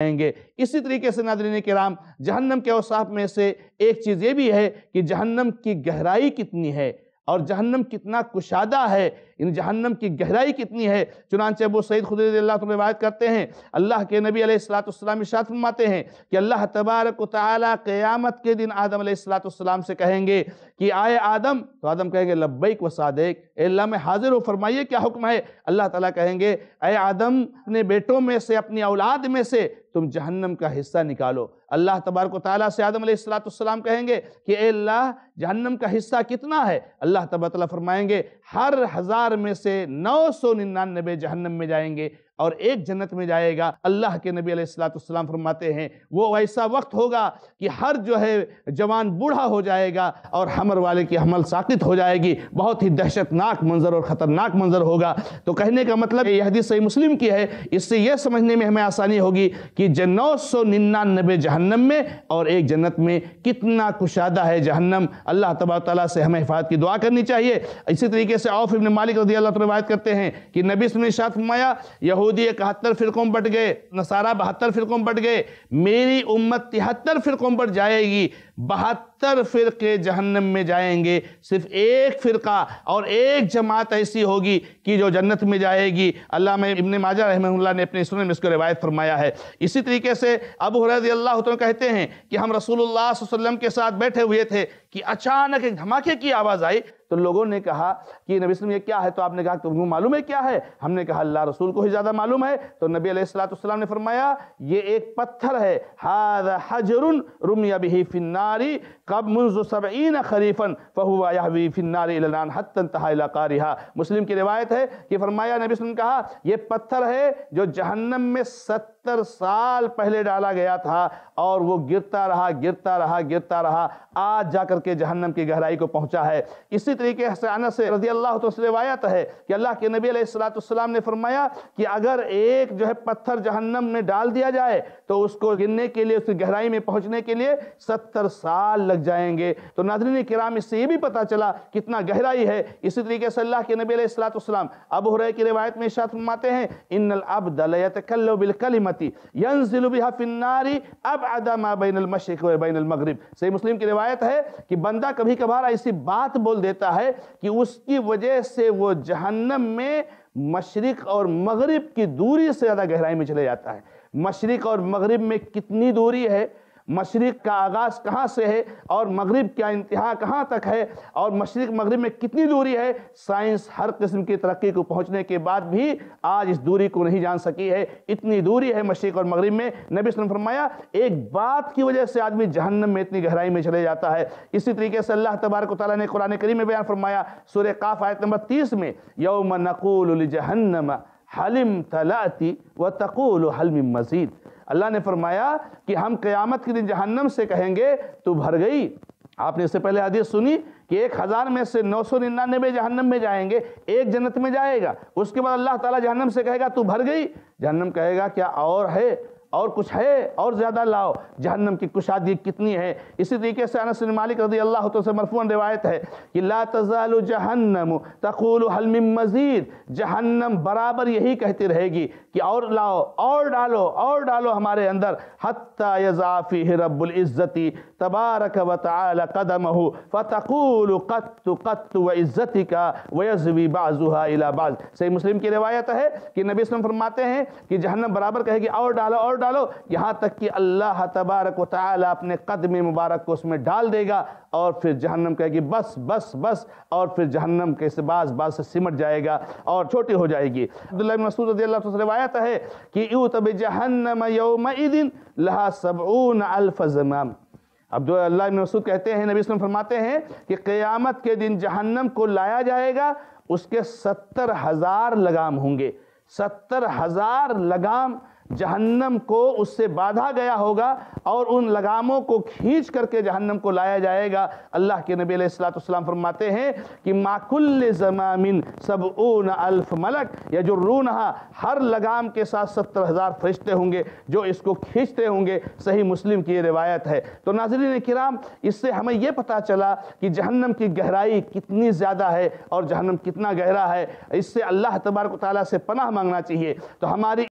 इसी तरीके से नादरीन राम जहन्नम के अवसाफ में से एक चीज़ ये भी है कि जहन्नम की गहराई कितनी है और जहन्नम कितना कुशादा है इन जहन्नम की गहराई कितनी है चुनानचे अबू सईद खुद तुम रिवायत करते हैं अल्लाह के नबी अलैहिस्सलाम इशात फरमाते हैं कि अल्लाह तबारक ताली क़यामत के दिन आदम अलैहिस्सलाम से कहेंगे कि आए आदम तो आदम कहेंगे लब्बैक व सादेक अल्लाह मैं हाजिर हो फरमाइए क्या हुक्म है अल्लाह ताला कहेंगे अय आदम अपने बेटों में से अपनी औलाद में से तुम जहन्नम का हिस्सा निकालो अल्लाह तबारक ताली से आदम अलैहिस्सलाम कहेंगे कि अल्लाह जहन्नम का हिस्सा कितना है अल्लाह तबारक फरमाएंगे हर हज़ार हजार में से नौ सौ निन्यानबे जहन्नम में जाएंगे और एक जन्नत में जाएगा अल्लाह के नबी अलैहिस्सलाम फरमाते हैं वो ऐसा वक्त होगा कि हर जो है जवान बूढ़ा हो जाएगा और हमर वाले की हमल साकित हो जाएगी बहुत ही दहशतनाक मंजर और ख़तरनाक मंजर होगा तो कहने का मतलब यह हदीस सही मुस्लिम की है इससे यह समझने में हमें आसानी होगी कि नौ सौ निन्यानबे जहन्नम में और एक जन्नत में कितना कुशादा है जहन्नम अल्लाह तबार तला से हमें हिफात की दुआ करनी चाहिए इसी तरीके से औफ इबन मालिक रजी अल्लाह तो करते हैं कि नबी ने शात फरमाया यहू यहूदी इकहत्तर फिरकों में बट गए नसारा बहत्तर फिरकों में बट गए मेरी उम्मत तिहत्तर फिरकों बट जाएगी बहत्तर फिरके जहन्नम में जाएंगे सिर्फ एक फ़िरका और एक जमात ऐसी होगी कि जो जन्नत में जाएगी अल्लाह में इबन माजा रहमल्ला ने अपने सुन में इसको रिवायत फरमाया है इसी तरीके से अब हुरैद अल्लाह तो कहते हैं कि हम रसूलुल्लाह वसल्लम के साथ बैठे हुए थे कि अचानक एक धमाके की आवाज़ आई तो लोगों ने कहा कि नबी ये क्या है तो आपने कहा तुमको मालूम है क्या है हमने कहा अल्लाह रसूल को ही ज़्यादा मालूम है तो नबी अलैहिस्सलाम ने फरमाया ये एक पत्थर है हाद हजरुन रुमिया बिही फिन्नारी कब सबीन खरीफन फ़हुआ यावी फिन्नार इलान हतन तहाकारिहा मुस्लिम की रिवायत है कि फरमाया नबी सुन कहा यह पत्थर है जो जहन्नम में सत्तर साल पहले डाला गया था और वो गिरता रहा गिरता रहा गिरता रहा आज जाकर के जहन्नम की गहराई को पहुंचा है इसी तरीके से अनस से रजी अल्लाह तो रिवायत है कि अल्लाह के नबी अलैहिस्सलाम ने फरमाया कि अगर एक जो है पत्थर जहन्नम में डाल दिया जाए तो उसको गिरने के लिए उसकी गहराई में पहुंचने के लिए सत्तर साल लग लग जाएंगे तो नाजरीन कराम इससे ये भी पता चला कितना गहराई है इसी तरीके से अल्लाह के नबी सलाम अब रहे की रिवायत में इशात फरमाते हैं इन अबदलमती यनजिलबिनारी अब अदा बैन मशिक बैन मगरब सही मुस्लिम की रिवायत है कि बंदा कभी कभार ऐसी बात बोल देता है कि उसकी वजह से वो जहन्नम में मशरक और मगरब की दूरी से ज़्यादा गहराई में चले जाता है मशरक और मगरब में कितनी दूरी है मशरक़ का आगाज़ कहाँ से है और मगरब का इंतहा कहाँ तक है और मशरक़ मगरब में कितनी दूरी है साइंस हर किस्म की तरक्की को पहुँचने के बाद भी आज इस दूरी को नहीं जान सकी है इतनी दूरी है मशरक़ और मगरब में नबी ने फरमाया एक बात की वजह से आदमी जहन्नम में इतनी गहराई में चले जाता है इसी तरीके से अल्लाह तबारक ताली ने कुरान करीम में बयान फरमाया सुर काफ आयत नंबर तीस में यौम नकुल जहन्नम हलिम तलाती व तकुल हलम मजीद अल्लाह ने फरमाया कि हम क़यामत के दिन जहन्नम से कहेंगे तू भर गई आपने इससे पहले आदि सुनी कि एक हज़ार में से नौ सौ निन्यानबे जहन्नम में जाएंगे एक जन्नत में जाएगा उसके बाद अल्लाह ताला जहन्नम से कहेगा तू भर गई जहन्नम कहेगा क्या और है और कुछ है और ज़्यादा लाओ जहन्नम की कुशादी कितनी है इसी तरीके से अनस मालिक रजी अल्लाह तो से मरफून रिवायत है कि ला तजाल जहन्नम तकूल हलम मज़ीद जहन्नम बराबर यही कहती रहेगी कि और लाओ और डालो और डालो हमारे अंदर हत्ता यजाफ़ी रब्बुल्ज़ती तबारक व ताल कदम हो फ़तकूल कत्तु कत्तु व इज़्ज़ती का वज़वी बाजुहा इलाबाज सही मुस्लिम की रिवायत है कि नबी फरमाते हैं कि जहन्नम बराबर कहेगी और डालो और डालो यहाँ तक कि अल्लाह तबारक वाल अपने कदम मुबारक को उसमें डाल देगा और फिर जहन्नम कहेगी बस बस बस और फिर जहन्नम के से बास बाज से सिमट जाएगा और छोटी हो जाएगी अब्दुल्ला मसूद रवायत है कि यूँ तब जहन्नम योम दिन लहा सबून अल्फ़ाम अब्दुल्ला मसूद कहते हैं नबी वसम फरमाते हैं कि क़यामत के दिन जहन्नम को लाया जाएगा उसके सत्तर हज़ार लगाम होंगे सत्तर हज़ार लगाम जहन्नम को उससे बाधा गया होगा और उन लगामों को खींच करके जहन्नम को लाया जाएगा अल्लाह के नबी सलाम फरमाते हैं कि माकुल जमामिन सब ऊन अल्फ मलक या जो रूनहा हर लगाम के साथ सत्तर हज़ार फरिश्ते होंगे जो इसको खींचते होंगे सही मुस्लिम की रिवायत है तो नाजरीन कराम इससे हमें यह पता चला कि जहन्नम की गहराई कितनी ज़्यादा है और जहन्नम कितना गहरा है इससे अल्लाह तबारक ताली से पनाह मांगना चाहिए तो हमारी